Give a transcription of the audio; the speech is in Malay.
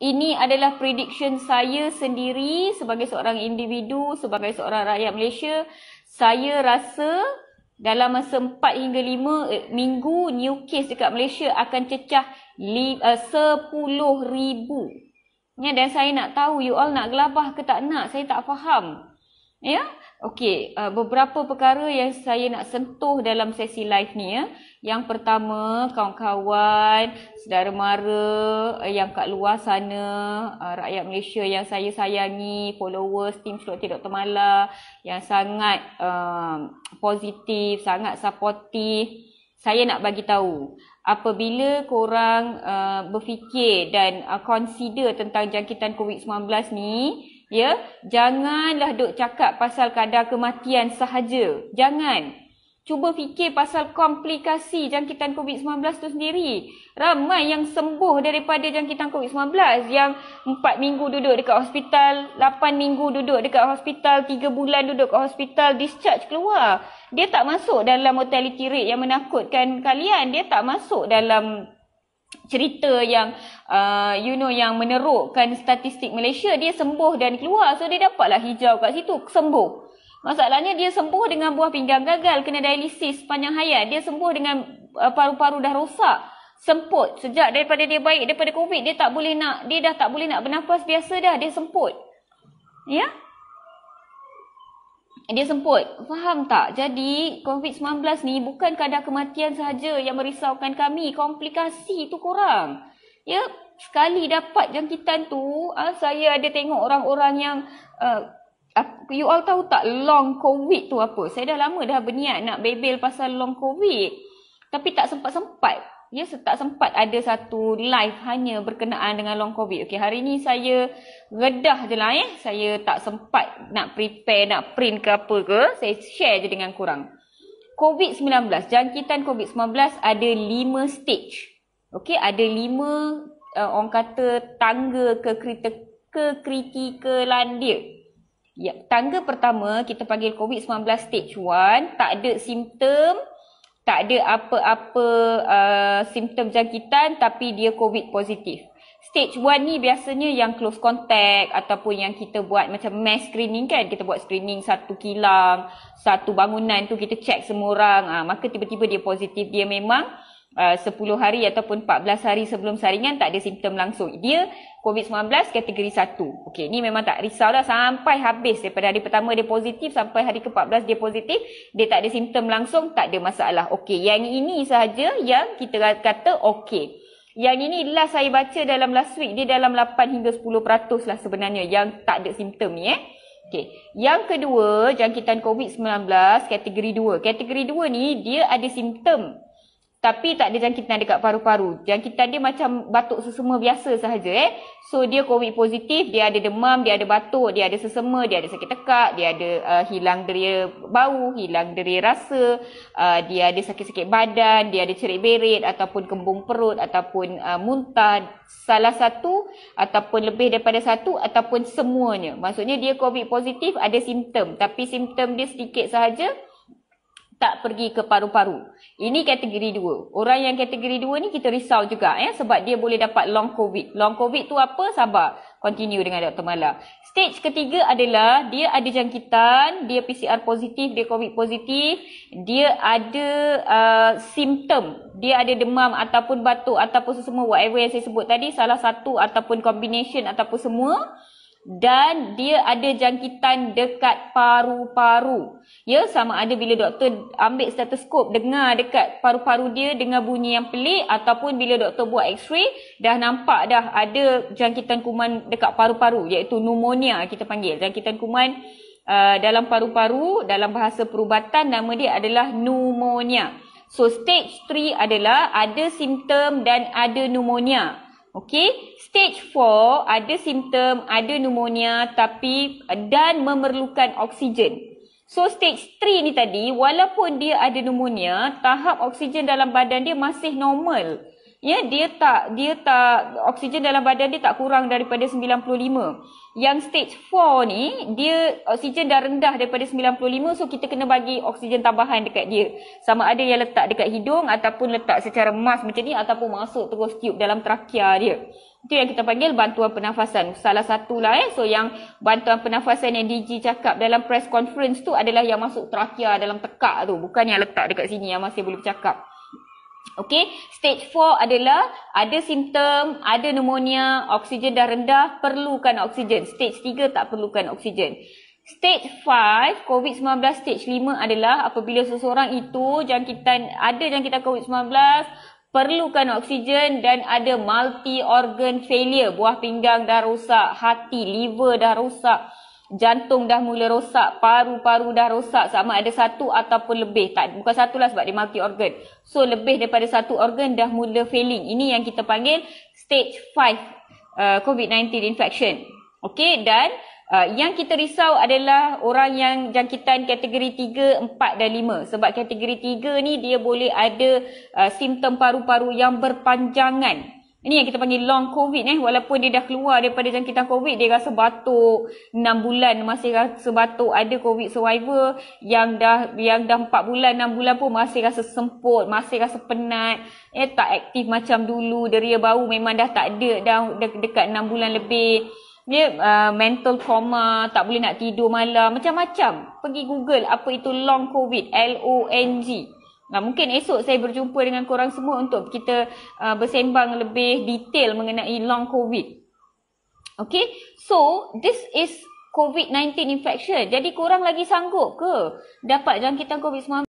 ini adalah prediction saya sendiri sebagai seorang individu, sebagai seorang rakyat Malaysia. Saya rasa dalam masa 4 hingga 5 eh, minggu new case dekat Malaysia akan cecah li, eh, uh, 10 ribu. Ya, dan saya nak tahu you all nak gelabah ke tak nak. Saya tak faham. Ya? Okey, uh, beberapa perkara yang saya nak sentuh dalam sesi live ni ya. Yang pertama, kawan-kawan, saudara mara uh, yang kat luar sana, uh, rakyat Malaysia yang saya sayangi, followers Team Slotty tidak Mala yang sangat uh, positif, sangat supportive. Saya nak bagi tahu, apabila korang uh, berfikir dan uh, consider tentang jangkitan COVID-19 ni, Ya, janganlah duk cakap pasal kadar kematian sahaja. Jangan. Cuba fikir pasal komplikasi jangkitan COVID-19 tu sendiri. Ramai yang sembuh daripada jangkitan COVID-19 yang 4 minggu duduk dekat hospital, 8 minggu duduk dekat hospital, 3 bulan duduk dekat hospital, discharge keluar. Dia tak masuk dalam mortality rate yang menakutkan kalian. Dia tak masuk dalam cerita yang uh, you know yang menerukkan statistik Malaysia dia sembuh dan keluar so dia dapatlah hijau kat situ sembuh masalahnya dia sembuh dengan buah pinggang gagal kena dialisis panjang hayat dia sembuh dengan uh, paru-paru dah rosak semput sejak daripada dia baik daripada covid dia tak boleh nak dia dah tak boleh nak bernafas biasa dah dia semput ya yeah? dia semput. Faham tak? Jadi COVID-19 ni bukan kadar kematian saja yang merisaukan kami. Komplikasi tu korang. Ya, sekali dapat jangkitan tu, ah, saya ada tengok orang-orang yang uh, you all tahu tak long COVID tu apa? Saya dah lama dah berniat nak bebel pasal long COVID. Tapi tak sempat-sempat ia ya, tak sempat ada satu live hanya berkenaan dengan long covid. Okey, hari ni saya redah je lah eh. Saya tak sempat nak prepare, nak print ke apa ke. Saya share je dengan korang. COVID-19, jangkitan COVID-19 ada lima stage. Okey, ada lima uh, orang kata tangga ke kriti ke kritikalan dia. Ya, tangga pertama kita panggil COVID-19 stage 1, tak ada simptom, tak ada apa-apa uh, simptom jangkitan tapi dia COVID positif. Stage 1 ni biasanya yang close contact ataupun yang kita buat macam mass screening kan. Kita buat screening satu kilang, satu bangunan tu kita check semua orang. Uh, maka tiba-tiba dia positif. Dia memang uh, 10 hari ataupun 14 hari sebelum saringan tak ada simptom langsung. Dia COVID-19 kategori 1. Okey, ni memang tak risau dah sampai habis daripada hari pertama dia positif sampai hari ke-14 dia positif, dia tak ada simptom langsung, tak ada masalah. Okey, yang ini sahaja yang kita kata okey. Yang ini last saya baca dalam last week, dia dalam 8 hingga 10% lah sebenarnya yang tak ada simptom ni eh. Okey. Yang kedua, jangkitan COVID-19 kategori 2. Kategori 2 ni dia ada simptom tapi tak ada jangkitan dekat paru-paru. Jangkitan dia macam batuk sesema biasa sahaja eh. So dia covid positif, dia ada demam, dia ada batuk, dia ada sesema, dia ada sakit tekak, dia ada uh, hilang deria bau, hilang deria rasa, uh, dia ada sakit-sakit badan, dia ada cerit berit ataupun kembung perut ataupun uh, muntah salah satu ataupun lebih daripada satu ataupun semuanya. Maksudnya dia covid positif ada simptom tapi simptom dia sedikit sahaja tak pergi ke paru-paru. Ini kategori 2. Orang yang kategori 2 ni kita risau juga ya sebab dia boleh dapat long covid. Long covid tu apa? Sabar. Continue dengan Dr. Mala. Stage ketiga adalah dia ada jangkitan, dia PCR positif, dia covid positif, dia ada uh, simptom. Dia ada demam ataupun batuk ataupun semua whatever yang saya sebut tadi salah satu ataupun combination ataupun semua dan dia ada jangkitan dekat paru-paru. Ya, sama ada bila doktor ambil stetoskop dengar dekat paru-paru dia dengar bunyi yang pelik ataupun bila doktor buat x-ray dah nampak dah ada jangkitan kuman dekat paru-paru iaitu pneumonia kita panggil. Jangkitan kuman uh, dalam paru-paru dalam bahasa perubatan nama dia adalah pneumonia. So stage 3 adalah ada simptom dan ada pneumonia. Okey, stage 4 ada simptom, ada pneumonia tapi eh, dan memerlukan oksigen. So stage 3 ni tadi walaupun dia ada pneumonia, tahap oksigen dalam badan dia masih normal ya dia tak dia tak oksigen dalam badan dia tak kurang daripada 95 yang stage 4 ni dia oksigen dah rendah daripada 95 so kita kena bagi oksigen tambahan dekat dia sama ada yang letak dekat hidung ataupun letak secara mask macam ni ataupun masuk terus tube dalam trakea dia itu yang kita panggil bantuan pernafasan. Salah satulah eh. So yang bantuan pernafasan yang DG cakap dalam press conference tu adalah yang masuk trakea dalam tekak tu. Bukan yang letak dekat sini yang masih belum cakap. Okey, stage 4 adalah ada simptom, ada pneumonia, oksigen dah rendah, perlukan oksigen. Stage 3 tak perlukan oksigen. Stage 5, COVID-19 stage 5 adalah apabila seseorang itu jangkitan ada jangkitan COVID-19, perlukan oksigen dan ada multi organ failure, buah pinggang dah rosak, hati, liver dah rosak jantung dah mula rosak, paru-paru dah rosak sama ada satu ataupun lebih. Tak, bukan satu lah sebab dia multi organ. So lebih daripada satu organ dah mula failing. Ini yang kita panggil stage 5 uh, COVID-19 infection. Okay dan uh, yang kita risau adalah orang yang jangkitan kategori 3, 4 dan 5. Sebab kategori 3 ni dia boleh ada uh, simptom paru-paru yang berpanjangan. Ini yang kita panggil long covid eh. Walaupun dia dah keluar daripada jangkitan covid, dia rasa batuk 6 bulan masih rasa batuk. Ada covid survivor yang dah yang dah 4 bulan, 6 bulan pun masih rasa semput, masih rasa penat. Eh tak aktif macam dulu, deria bau memang dah tak ada dah de- dekat 6 bulan lebih. Dia uh, mental coma, tak boleh nak tidur malam, macam-macam. Pergi Google apa itu long covid, L O N G. Nah, mungkin esok saya berjumpa dengan korang semua untuk kita uh, bersembang lebih detail mengenai long COVID. Okay, so this is COVID-19 infection. Jadi korang lagi sanggup ke dapat jangkitan COVID-19?